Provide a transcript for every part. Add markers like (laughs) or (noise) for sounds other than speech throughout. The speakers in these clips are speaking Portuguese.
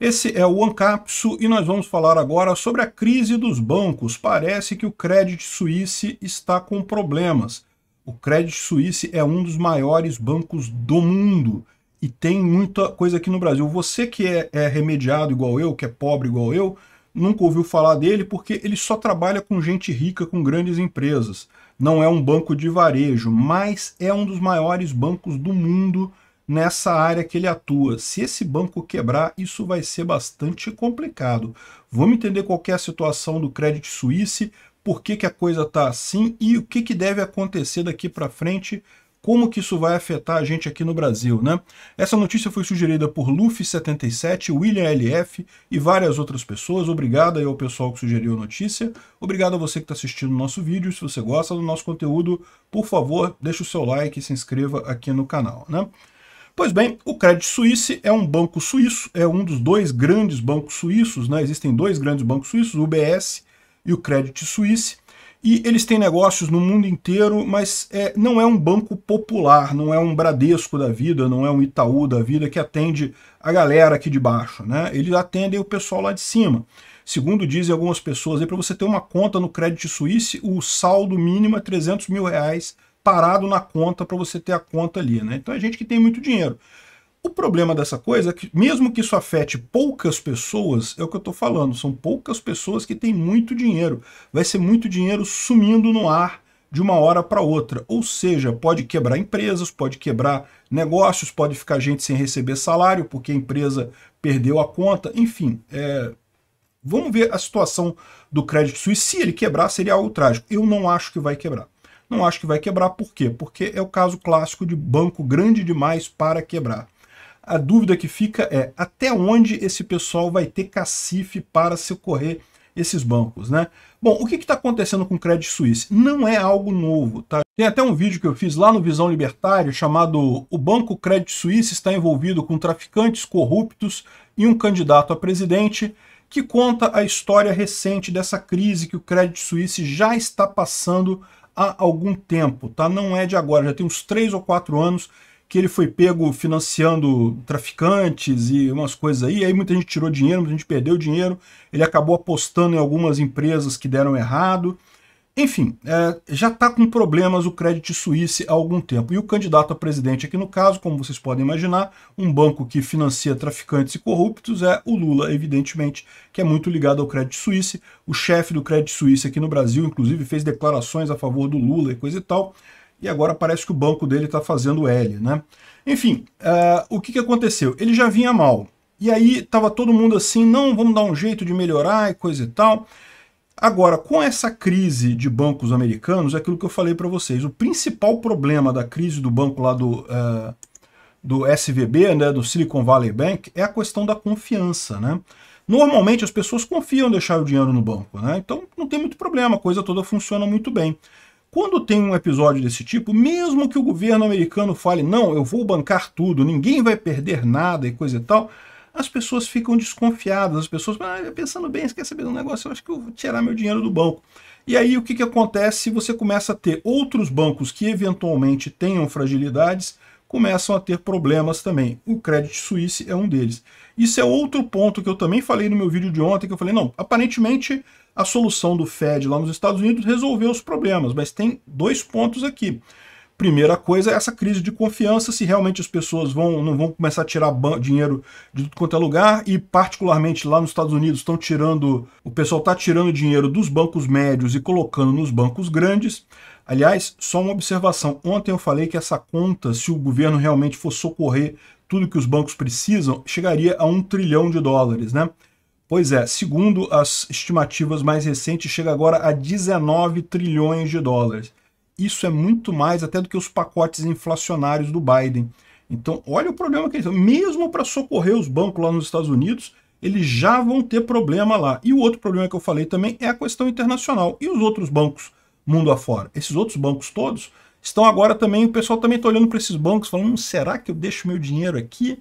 Esse é o Ancapsu e nós vamos falar agora sobre a crise dos bancos. Parece que o Credit Suisse está com problemas. O Credit Suisse é um dos maiores bancos do mundo e tem muita coisa aqui no Brasil. Você que é, é remediado igual eu, que é pobre igual eu, nunca ouviu falar dele porque ele só trabalha com gente rica, com grandes empresas. Não é um banco de varejo, mas é um dos maiores bancos do mundo nessa área que ele atua. Se esse banco quebrar, isso vai ser bastante complicado. Vamos entender qual é a situação do Credit Suisse, por que, que a coisa está assim e o que, que deve acontecer daqui para frente como que isso vai afetar a gente aqui no Brasil, né? Essa notícia foi sugerida por Luffy77, William LF e várias outras pessoas. Obrigado aí ao pessoal que sugeriu a notícia. Obrigado a você que está assistindo o nosso vídeo. Se você gosta do nosso conteúdo, por favor, deixe o seu like e se inscreva aqui no canal, né? Pois bem, o Crédito Suisse é um banco suíço, é um dos dois grandes bancos suíços, né? existem dois grandes bancos suíços, o UBS e o Credit Suisse, e eles têm negócios no mundo inteiro, mas é, não é um banco popular, não é um Bradesco da vida, não é um Itaú da vida que atende a galera aqui de baixo, né? Eles atendem o pessoal lá de cima. Segundo dizem algumas pessoas, para você ter uma conta no Credit Suisse, o saldo mínimo é 300 mil reais parado na conta para você ter a conta ali, né? Então é gente que tem muito dinheiro. O problema dessa coisa é que, mesmo que isso afete poucas pessoas, é o que eu estou falando, são poucas pessoas que têm muito dinheiro. Vai ser muito dinheiro sumindo no ar de uma hora para outra. Ou seja, pode quebrar empresas, pode quebrar negócios, pode ficar gente sem receber salário porque a empresa perdeu a conta. Enfim, é... vamos ver a situação do Crédito Suíço. Se ele quebrar, seria algo trágico. Eu não acho que vai quebrar. Não acho que vai quebrar, por quê? Porque é o caso clássico de banco grande demais para quebrar. A dúvida que fica é até onde esse pessoal vai ter cacife para socorrer esses bancos, né? Bom, o que está acontecendo com o Credit Suisse? Não é algo novo, tá? Tem até um vídeo que eu fiz lá no Visão Libertário chamado O Banco Credit Suisse está envolvido com traficantes corruptos e um candidato a presidente, que conta a história recente dessa crise que o Credit Suisse já está passando há algum tempo, tá? Não é de agora, já tem uns três ou quatro anos que ele foi pego financiando traficantes e umas coisas aí, aí muita gente tirou dinheiro, muita gente perdeu dinheiro, ele acabou apostando em algumas empresas que deram errado, enfim, é, já está com problemas o Credit Suisse há algum tempo. E o candidato a presidente aqui no caso, como vocês podem imaginar, um banco que financia traficantes e corruptos é o Lula, evidentemente, que é muito ligado ao Credit Suisse. O chefe do Credit Suisse aqui no Brasil, inclusive, fez declarações a favor do Lula e coisa e tal. E agora parece que o banco dele está fazendo L, né? Enfim, é, o que, que aconteceu? Ele já vinha mal. E aí estava todo mundo assim, não, vamos dar um jeito de melhorar e coisa e tal. Agora, com essa crise de bancos americanos, é aquilo que eu falei para vocês, o principal problema da crise do banco lá do, uh, do SVB, né, do Silicon Valley Bank, é a questão da confiança. Né? Normalmente as pessoas confiam em deixar o dinheiro no banco, né? então não tem muito problema, a coisa toda funciona muito bem. Quando tem um episódio desse tipo, mesmo que o governo americano fale, não, eu vou bancar tudo, ninguém vai perder nada e coisa e tal, as pessoas ficam desconfiadas, as pessoas, ah, pensando bem, você quer saber do negócio, eu acho que eu vou tirar meu dinheiro do banco. E aí o que, que acontece? Você começa a ter outros bancos que eventualmente tenham fragilidades, começam a ter problemas também. O Credit Suisse é um deles. Isso é outro ponto que eu também falei no meu vídeo de ontem, que eu falei, não, aparentemente a solução do Fed lá nos Estados Unidos resolveu os problemas, mas tem dois pontos aqui primeira coisa é essa crise de confiança, se realmente as pessoas vão, não vão começar a tirar dinheiro de tudo quanto é lugar, e particularmente lá nos Estados Unidos estão tirando, o pessoal está tirando dinheiro dos bancos médios e colocando nos bancos grandes. Aliás, só uma observação, ontem eu falei que essa conta, se o governo realmente for socorrer tudo que os bancos precisam, chegaria a um trilhão de dólares, né? Pois é, segundo as estimativas mais recentes, chega agora a 19 trilhões de dólares isso é muito mais até do que os pacotes inflacionários do Biden. Então, olha o problema que eles têm. Mesmo para socorrer os bancos lá nos Estados Unidos, eles já vão ter problema lá. E o outro problema que eu falei também é a questão internacional. E os outros bancos mundo afora? Esses outros bancos todos estão agora também, o pessoal também está olhando para esses bancos, falando, hum, será que eu deixo meu dinheiro aqui?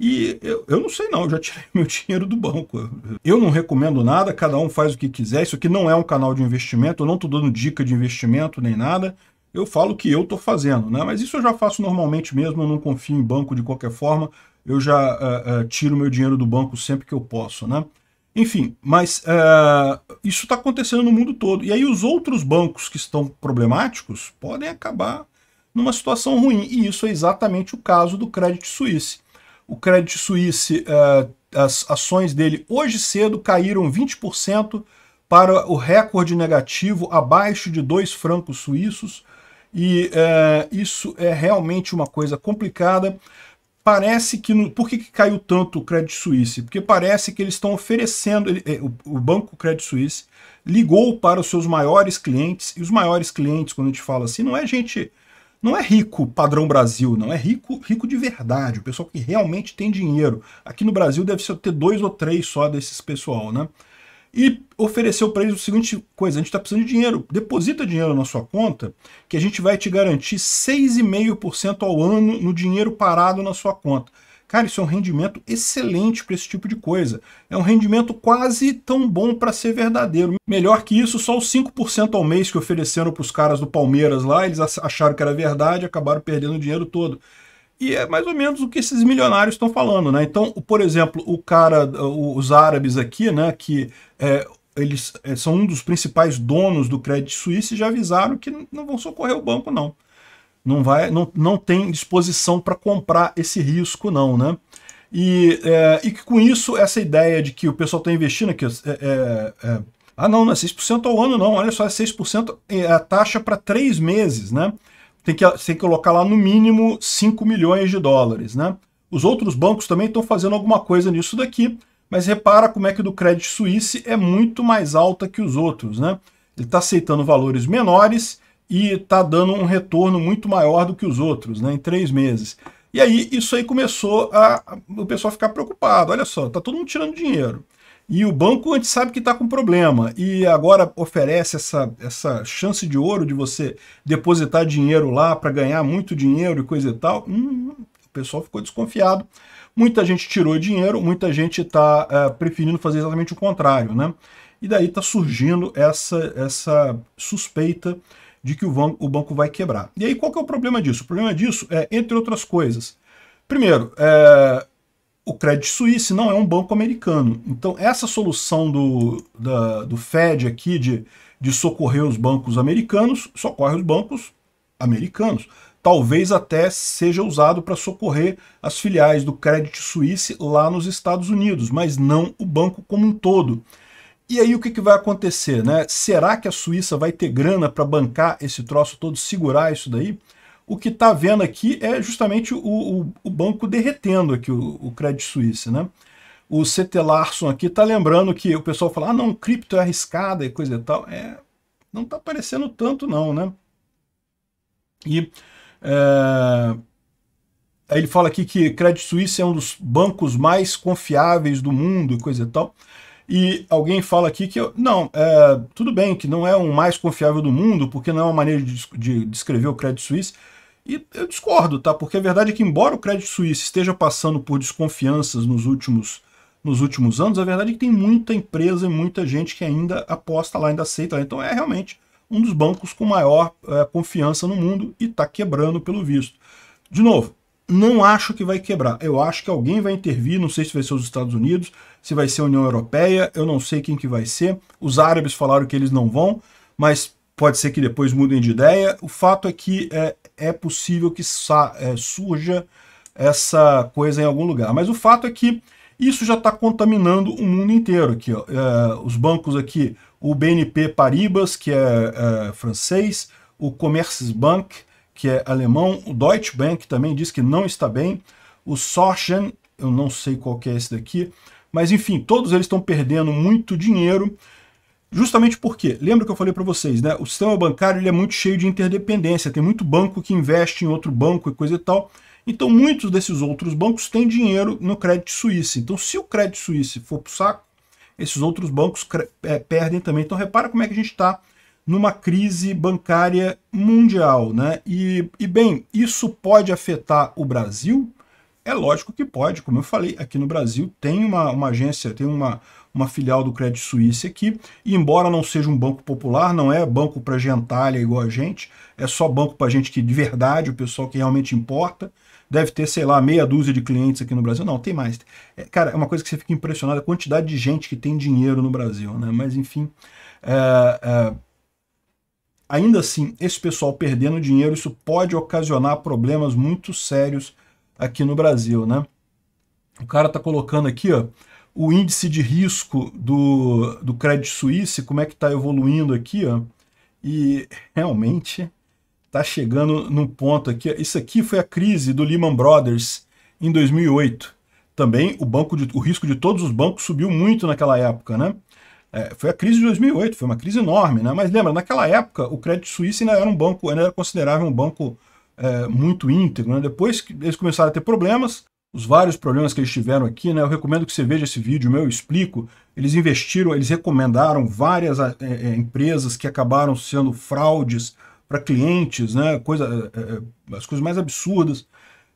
E eu, eu não sei não, eu já tirei (laughs) meu dinheiro do banco. Eu não recomendo nada, cada um faz o que quiser. Isso aqui não é um canal de investimento, eu não estou dando dica de investimento nem nada. Eu falo o que eu estou fazendo, né? Mas isso eu já faço normalmente mesmo, eu não confio em banco de qualquer forma. Eu já uh, uh, tiro meu dinheiro do banco sempre que eu posso, né? Enfim, mas uh, isso está acontecendo no mundo todo. E aí os outros bancos que estão problemáticos podem acabar numa situação ruim. E isso é exatamente o caso do Credit Suisse. O Credit Suisse, uh, as ações dele hoje cedo caíram 20% para o recorde negativo abaixo de 2 francos suíços. E uh, isso é realmente uma coisa complicada. Parece que... No, por que, que caiu tanto o Credit Suisse? Porque parece que eles estão oferecendo... Ele, eh, o, o Banco Credit Suisse ligou para os seus maiores clientes, e os maiores clientes, quando a gente fala assim, não é gente não é rico padrão Brasil, não. É rico, rico de verdade, o pessoal que realmente tem dinheiro. Aqui no Brasil deve ser ter dois ou três só desses pessoal, né? E ofereceu para eles o seguinte coisa, a gente está precisando de dinheiro, deposita dinheiro na sua conta, que a gente vai te garantir 6,5% ao ano no dinheiro parado na sua conta. Cara, isso é um rendimento excelente para esse tipo de coisa. É um rendimento quase tão bom para ser verdadeiro. Melhor que isso, só os 5% ao mês que ofereceram para os caras do Palmeiras lá, eles acharam que era verdade, e acabaram perdendo o dinheiro todo. E é mais ou menos o que esses milionários estão falando, né? Então, por exemplo, o cara, os árabes aqui, né, que é, eles é, são um dos principais donos do Crédito Suisse, já avisaram que não vão socorrer o banco, não não vai, não, não tem disposição para comprar esse risco não, né? E, é, e que com isso, essa ideia de que o pessoal está investindo aqui, é, é, é, ah não, não é 6% ao ano não, olha só, é 6% é, a taxa para três meses, né? Tem que, tem que colocar lá no mínimo 5 milhões de dólares, né? Os outros bancos também estão fazendo alguma coisa nisso daqui, mas repara como é que o do Credit Suisse é muito mais alta que os outros, né? Ele está aceitando valores menores e está dando um retorno muito maior do que os outros, né, em três meses. E aí isso aí começou a, o pessoal ficar preocupado. Olha só, está todo mundo tirando dinheiro. E o banco a gente sabe que está com problema e agora oferece essa, essa chance de ouro de você depositar dinheiro lá para ganhar muito dinheiro e coisa e tal. Hum, o pessoal ficou desconfiado. Muita gente tirou dinheiro, muita gente está é, eh, preferindo fazer exatamente o contrário, né? E daí está surgindo essa, essa suspeita de que o banco vai quebrar. E aí qual que é o problema disso? O problema disso é, entre outras coisas, primeiro, é, o Credit Suisse não é um banco americano. Então essa solução do, da, do Fed aqui de, de socorrer os bancos americanos, socorre os bancos americanos. Talvez até seja usado para socorrer as filiais do Credit Suisse lá nos Estados Unidos, mas não o banco como um todo. E aí o que, que vai acontecer? Né? Será que a Suíça vai ter grana para bancar esse troço todo, segurar isso daí? O que está vendo aqui é justamente o, o, o banco derretendo aqui, o, o Credit Suisse. Né? O CT Larson aqui está lembrando que o pessoal fala, ah não, cripto é arriscada e coisa e tal. É, não está aparecendo tanto não, né? E é... aí ele fala aqui que Credit Suisse é um dos bancos mais confiáveis do mundo e coisa e tal. E alguém fala aqui que, eu, não, é, tudo bem, que não é o mais confiável do mundo, porque não é uma maneira de, de descrever o Credit Suisse. E eu discordo, tá? Porque a verdade é que, embora o Credit Suisse esteja passando por desconfianças nos últimos, nos últimos anos, a verdade é que tem muita empresa e muita gente que ainda aposta lá, ainda aceita lá. Então é realmente um dos bancos com maior é, confiança no mundo e está quebrando pelo visto. De novo, não acho que vai quebrar. Eu acho que alguém vai intervir, não sei se vai ser os Estados Unidos, se vai ser a União Europeia, eu não sei quem que vai ser. Os árabes falaram que eles não vão, mas pode ser que depois mudem de ideia. O fato é que é, é possível que é, surja essa coisa em algum lugar. Mas o fato é que isso já está contaminando o mundo inteiro aqui. Ó. É, os bancos aqui, o BNP Paribas, que é, é francês, o Commerce Bank, que é alemão. O Deutsche Bank também diz que não está bem. O Sorschen, eu não sei qual que é esse daqui. Mas enfim, todos eles estão perdendo muito dinheiro. Justamente porque, lembra que eu falei para vocês, né? O sistema bancário ele é muito cheio de interdependência, tem muito banco que investe em outro banco e coisa e tal. Então muitos desses outros bancos têm dinheiro no crédito suíço. Então se o crédito suíço for pro saco, esses outros bancos é, perdem também. Então repara como é que a gente está numa crise bancária mundial. Né? E, e, bem, isso pode afetar o Brasil? É lógico que pode, como eu falei, aqui no Brasil tem uma, uma agência, tem uma, uma filial do Crédito Suíça aqui, e embora não seja um banco popular, não é banco para gentalha igual a gente, é só banco para gente que de verdade, o pessoal que realmente importa, deve ter, sei lá, meia dúzia de clientes aqui no Brasil. Não, tem mais. É, cara, é uma coisa que você fica impressionado, a quantidade de gente que tem dinheiro no Brasil, né? Mas, enfim, é, é, ainda assim, esse pessoal perdendo dinheiro, isso pode ocasionar problemas muito sérios aqui no Brasil, né? O cara tá colocando aqui, ó, o índice de risco do, do Credit Suisse, como é que tá evoluindo aqui, ó, e realmente tá chegando num ponto aqui, ó, isso aqui foi a crise do Lehman Brothers em 2008. Também o, banco de, o risco de todos os bancos subiu muito naquela época, né? É, foi a crise de 2008, foi uma crise enorme, né? Mas lembra, naquela época o Crédito Suíço ainda era um banco, ainda era considerável um banco é, muito íntegro. Né? Depois que eles começaram a ter problemas, os vários problemas que eles tiveram aqui, né? Eu recomendo que você veja esse vídeo meu, eu explico. Eles investiram, eles recomendaram várias é, é, é empresas que acabaram sendo fraudes para clientes, né? Coisa, é, as coisas mais absurdas.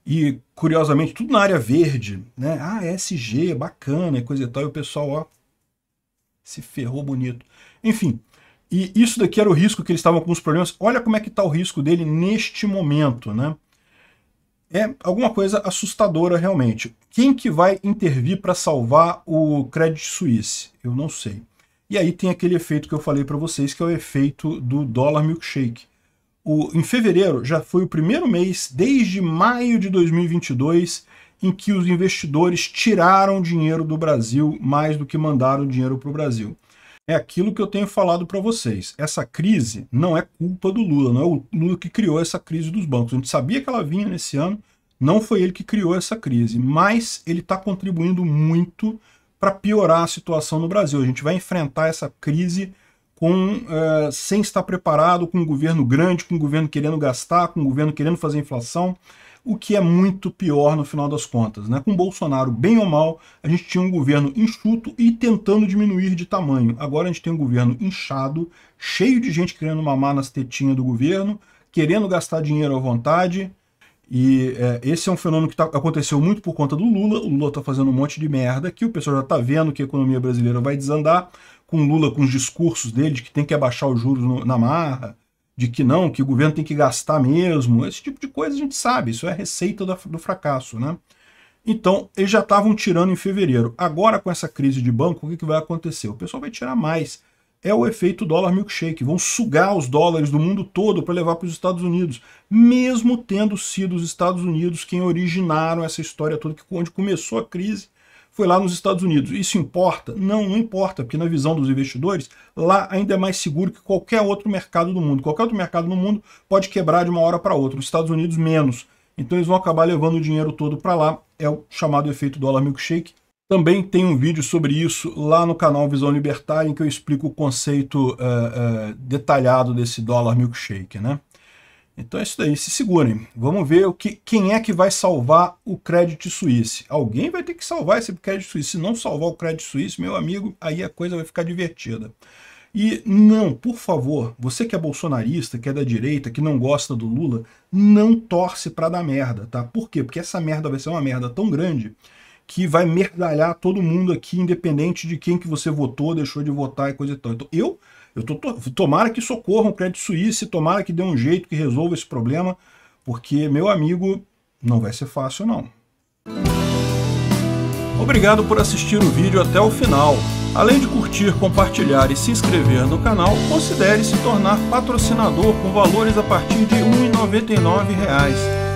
E, curiosamente, tudo na área verde, né? Ah, SG, bacana e coisa e tal. E o pessoal, ó, se ferrou bonito. Enfim, e isso daqui era o risco que eles estavam com os problemas. Olha como é que está o risco dele neste momento, né? É alguma coisa assustadora realmente. Quem que vai intervir para salvar o Credit Suisse? Eu não sei. E aí tem aquele efeito que eu falei para vocês, que é o efeito do dólar milkshake. O, em fevereiro já foi o primeiro mês, desde maio de 2022, em que os investidores tiraram dinheiro do Brasil mais do que mandaram dinheiro para o Brasil. É aquilo que eu tenho falado para vocês. Essa crise não é culpa do Lula, não é o Lula que criou essa crise dos bancos. A gente sabia que ela vinha nesse ano, não foi ele que criou essa crise, mas ele está contribuindo muito para piorar a situação no Brasil. A gente vai enfrentar essa crise com, eh, sem estar preparado, com um governo grande, com um governo querendo gastar, com um governo querendo fazer inflação o que é muito pior no final das contas. Né? Com Bolsonaro, bem ou mal, a gente tinha um governo enxuto e tentando diminuir de tamanho. Agora a gente tem um governo inchado, cheio de gente querendo mamar nas tetinhas do governo, querendo gastar dinheiro à vontade, e é, esse é um fenômeno que tá, aconteceu muito por conta do Lula. O Lula está fazendo um monte de merda que o pessoal já está vendo que a economia brasileira vai desandar. Com o Lula, com os discursos dele de que tem que abaixar os juros no, na marra, de que não, que o governo tem que gastar mesmo, esse tipo de coisa a gente sabe, isso é a receita do fracasso, né? Então, eles já estavam tirando em fevereiro. Agora, com essa crise de banco, o que, que vai acontecer? O pessoal vai tirar mais. É o efeito dólar milkshake. Vão sugar os dólares do mundo todo para levar para os Estados Unidos. Mesmo tendo sido os Estados Unidos quem originaram essa história toda, que onde começou a crise foi lá nos Estados Unidos. Isso importa? Não, não importa, porque na visão dos investidores, lá ainda é mais seguro que qualquer outro mercado do mundo. Qualquer outro mercado no mundo pode quebrar de uma hora para outra, Nos Estados Unidos menos. Então eles vão acabar levando o dinheiro todo para lá, é o chamado efeito dólar milkshake. Também tem um vídeo sobre isso lá no canal Visão Libertária, em que eu explico o conceito uh, uh, detalhado desse dólar milkshake, né? Então é isso daí, se segurem. Vamos ver o que, quem é que vai salvar o Crédito Suisse. Alguém vai ter que salvar esse Crédito Suisse. Se não salvar o Crédito Suisse, meu amigo, aí a coisa vai ficar divertida. E não, por favor, você que é bolsonarista, que é da direita, que não gosta do Lula, não torce pra dar merda, tá? Por quê? Porque essa merda vai ser uma merda tão grande que vai mergulhar todo mundo aqui, independente de quem que você votou, deixou de votar e coisa e tal. Então eu eu tô, to tomara que socorram o Crédito Suíça, tomara que dê um jeito que resolva esse problema, porque, meu amigo, não vai ser fácil não. Obrigado por assistir o vídeo até o final. Além de curtir, compartilhar e se inscrever no canal, considere se tornar patrocinador com valores a partir de R$ 1,99